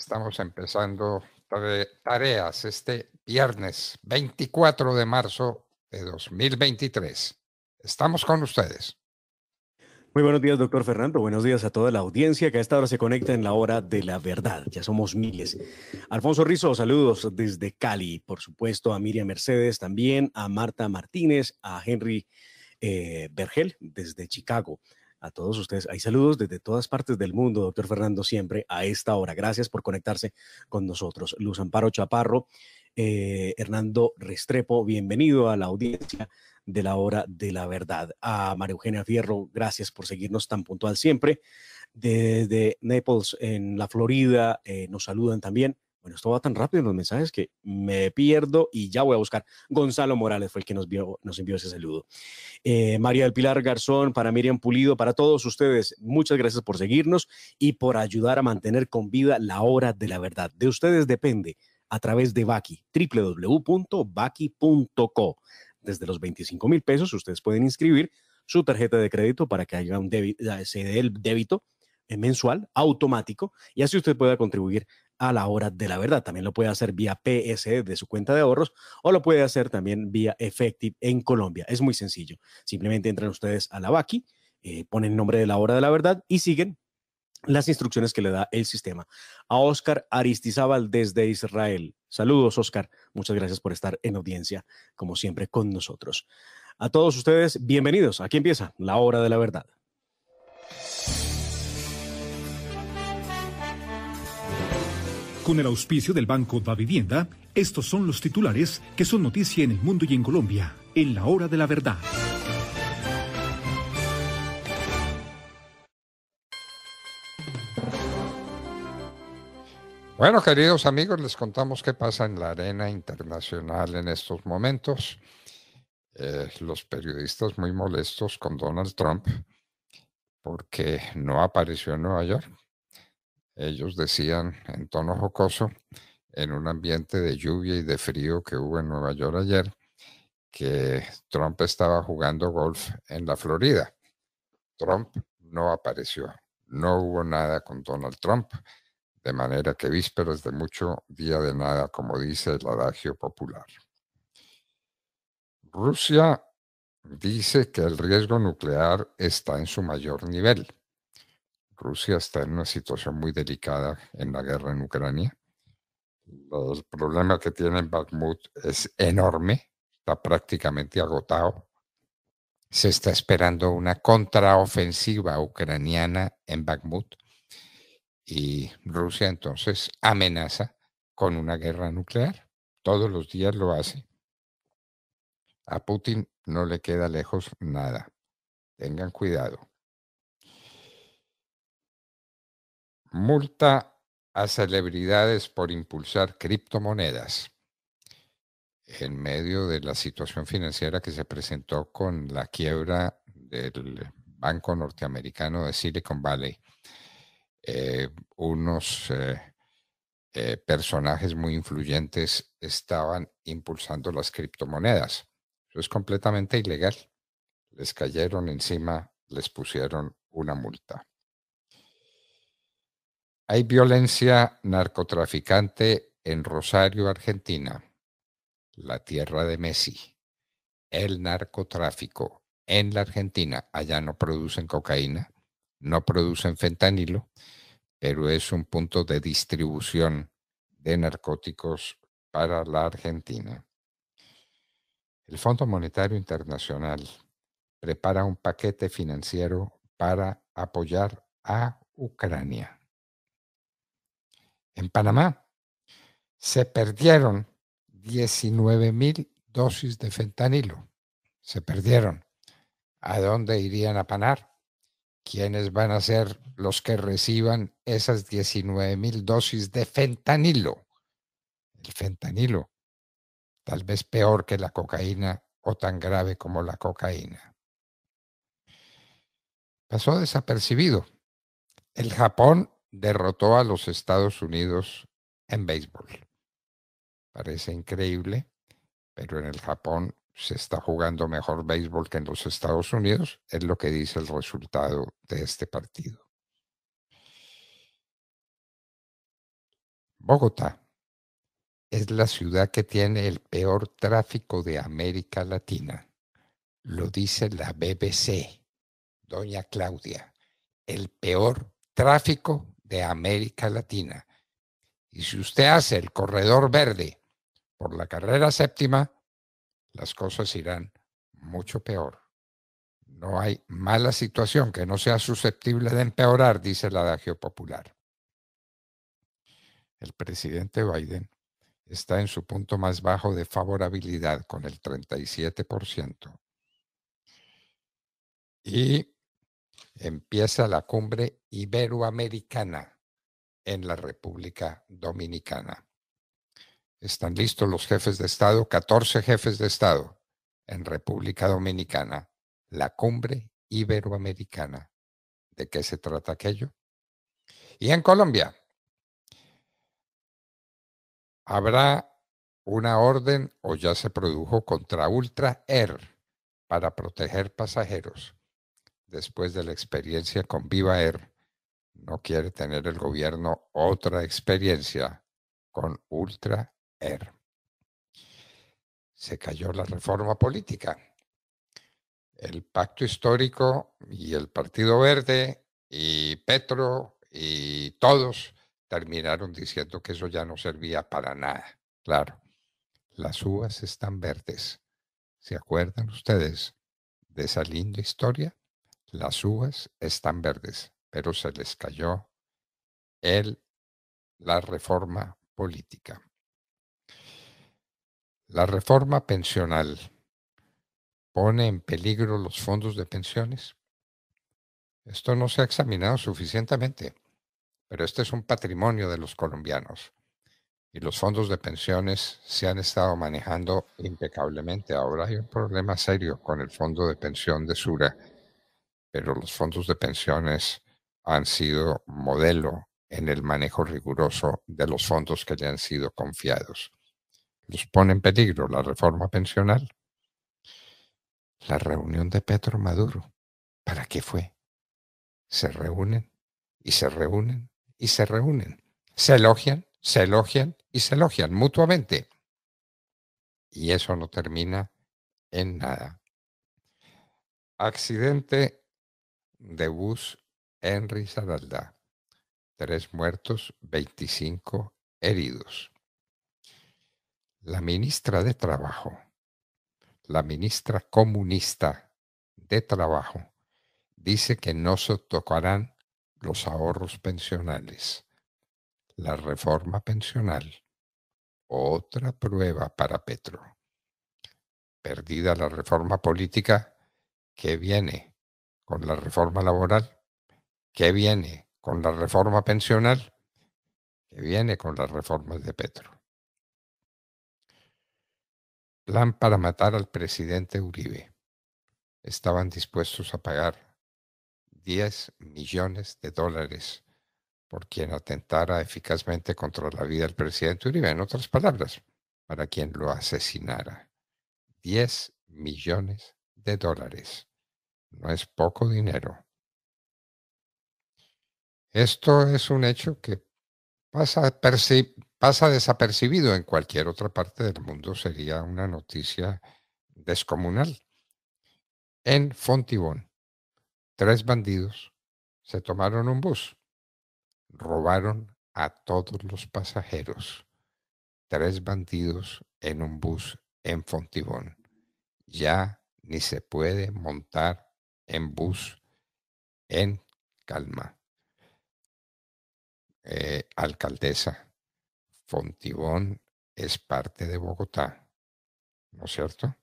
Estamos empezando tareas este viernes 24 de marzo de 2023. Estamos con ustedes. Muy buenos días, doctor Fernando. Buenos días a toda la audiencia que a esta hora se conecta en la hora de la verdad. Ya somos miles. Alfonso Rizo, saludos desde Cali, por supuesto, a Miriam Mercedes también, a Marta Martínez, a Henry eh, Bergel desde Chicago a todos ustedes. Hay saludos desde todas partes del mundo, doctor Fernando, siempre a esta hora. Gracias por conectarse con nosotros. Luz Amparo Chaparro, eh, Hernando Restrepo, bienvenido a la audiencia de la hora de la verdad. A María Eugenia Fierro, gracias por seguirnos tan puntual siempre. Desde Naples, en la Florida, eh, nos saludan también. Bueno, esto va tan rápido en los mensajes que me pierdo y ya voy a buscar. Gonzalo Morales fue el que nos, nos envió ese saludo. Eh, María del Pilar Garzón, para Miriam Pulido, para todos ustedes, muchas gracias por seguirnos y por ayudar a mantener con vida la hora de la verdad. De ustedes depende a través de Baki, www.baki.co. Desde los 25 mil pesos, ustedes pueden inscribir su tarjeta de crédito para que haya un eh, se dé el débito eh, mensual automático y así usted pueda contribuir a la hora de la verdad. También lo puede hacer vía PSE de su cuenta de ahorros o lo puede hacer también vía Effective en Colombia. Es muy sencillo. Simplemente entran ustedes a la BACI, eh, ponen el nombre de la hora de la verdad y siguen las instrucciones que le da el sistema. A Oscar Aristizábal desde Israel. Saludos, Oscar. Muchas gracias por estar en audiencia, como siempre, con nosotros. A todos ustedes, bienvenidos. Aquí empieza la hora de la verdad. Con el auspicio del Banco Da Vivienda, estos son los titulares que son noticia en el mundo y en Colombia, en la hora de la verdad. Bueno, queridos amigos, les contamos qué pasa en la arena internacional en estos momentos. Eh, los periodistas muy molestos con Donald Trump porque no apareció en Nueva York. Ellos decían en tono jocoso, en un ambiente de lluvia y de frío que hubo en Nueva York ayer, que Trump estaba jugando golf en la Florida. Trump no apareció, no hubo nada con Donald Trump, de manera que vísperas de mucho, día de nada, como dice el adagio popular. Rusia dice que el riesgo nuclear está en su mayor nivel. Rusia está en una situación muy delicada en la guerra en Ucrania. El problema que tiene en Bakhmut es enorme, está prácticamente agotado. Se está esperando una contraofensiva ucraniana en Bakhmut y Rusia entonces amenaza con una guerra nuclear. Todos los días lo hace. A Putin no le queda lejos nada. Tengan cuidado. Multa a celebridades por impulsar criptomonedas en medio de la situación financiera que se presentó con la quiebra del Banco Norteamericano de Silicon Valley. Eh, unos eh, eh, personajes muy influyentes estaban impulsando las criptomonedas. Eso es completamente ilegal. Les cayeron encima, les pusieron una multa. Hay violencia narcotraficante en Rosario, Argentina, la tierra de Messi. El narcotráfico en la Argentina, allá no producen cocaína, no producen fentanilo, pero es un punto de distribución de narcóticos para la Argentina. El Fondo Monetario Internacional prepara un paquete financiero para apoyar a Ucrania en Panamá, se perdieron 19 mil dosis de fentanilo. Se perdieron. ¿A dónde irían a panar? ¿Quiénes van a ser los que reciban esas 19 mil dosis de fentanilo? El fentanilo, tal vez peor que la cocaína o tan grave como la cocaína. Pasó desapercibido. El Japón derrotó a los Estados Unidos en béisbol. Parece increíble, pero en el Japón se está jugando mejor béisbol que en los Estados Unidos, es lo que dice el resultado de este partido. Bogotá es la ciudad que tiene el peor tráfico de América Latina. Lo dice la BBC, doña Claudia, el peor tráfico de América Latina. Y si usted hace el corredor verde por la carrera séptima, las cosas irán mucho peor. No hay mala situación que no sea susceptible de empeorar, dice el adagio popular. El presidente Biden está en su punto más bajo de favorabilidad con el 37%. Y empieza la cumbre iberoamericana en la República Dominicana. Están listos los jefes de Estado, 14 jefes de Estado en República Dominicana, la cumbre iberoamericana. ¿De qué se trata aquello? Y en Colombia habrá una orden o ya se produjo contra Ultra Air para proteger pasajeros después de la experiencia con Viva Air, no quiere tener el gobierno otra experiencia con Ultra Air. Se cayó la reforma política. El pacto histórico y el Partido Verde y Petro y todos terminaron diciendo que eso ya no servía para nada. Claro, las uvas están verdes. ¿Se acuerdan ustedes de esa linda historia? Las uvas están verdes, pero se les cayó el, la reforma política. La reforma pensional pone en peligro los fondos de pensiones. Esto no se ha examinado suficientemente, pero este es un patrimonio de los colombianos y los fondos de pensiones se han estado manejando impecablemente. Ahora hay un problema serio con el fondo de pensión de Sura pero los fondos de pensiones han sido modelo en el manejo riguroso de los fondos que le han sido confiados. ¿Los pone en peligro la reforma pensional? La reunión de Petro Maduro, ¿para qué fue? Se reúnen y se reúnen y se reúnen. Se elogian, se elogian y se elogian mutuamente. Y eso no termina en nada. Accidente de bus en Tres muertos, veinticinco heridos. La ministra de Trabajo, la ministra comunista de Trabajo, dice que no se tocarán los ahorros pensionales. La reforma pensional, otra prueba para Petro. Perdida la reforma política, que viene? con la reforma laboral, que viene con la reforma pensional, que viene con las reformas de Petro. Plan para matar al presidente Uribe. Estaban dispuestos a pagar 10 millones de dólares por quien atentara eficazmente contra la vida del presidente Uribe, en otras palabras, para quien lo asesinara. 10 millones de dólares. No es poco dinero. Esto es un hecho que pasa, desapercibido en cualquier otra parte del mundo. Sería una noticia descomunal. En Fontibón, tres bandidos se tomaron un bus, robaron a todos los pasajeros. Tres bandidos en un bus en Fontibón. Ya ni se puede montar en bus, en calma. Eh, alcaldesa, Fontibón es parte de Bogotá, ¿no es cierto?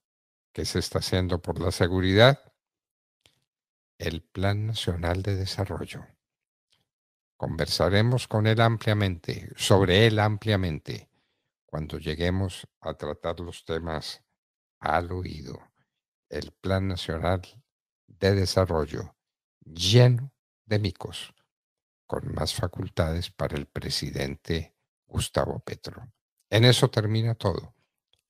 ¿Qué se está haciendo por la seguridad? El Plan Nacional de Desarrollo. Conversaremos con él ampliamente, sobre él ampliamente, cuando lleguemos a tratar los temas al oído. El Plan Nacional de desarrollo, lleno de micos, con más facultades para el presidente Gustavo Petro. En eso termina todo,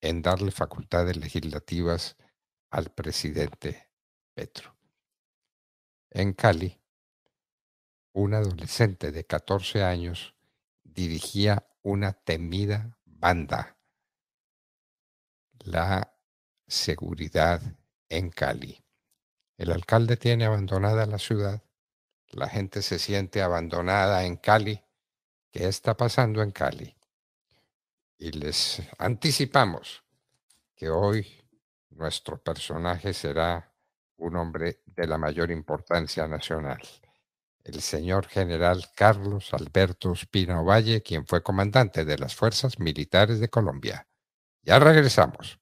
en darle facultades legislativas al presidente Petro. En Cali, un adolescente de 14 años dirigía una temida banda, la seguridad en Cali. El alcalde tiene abandonada la ciudad, la gente se siente abandonada en Cali. ¿Qué está pasando en Cali? Y les anticipamos que hoy nuestro personaje será un hombre de la mayor importancia nacional, el señor general Carlos Alberto Espino Valle, quien fue comandante de las Fuerzas Militares de Colombia. Ya regresamos.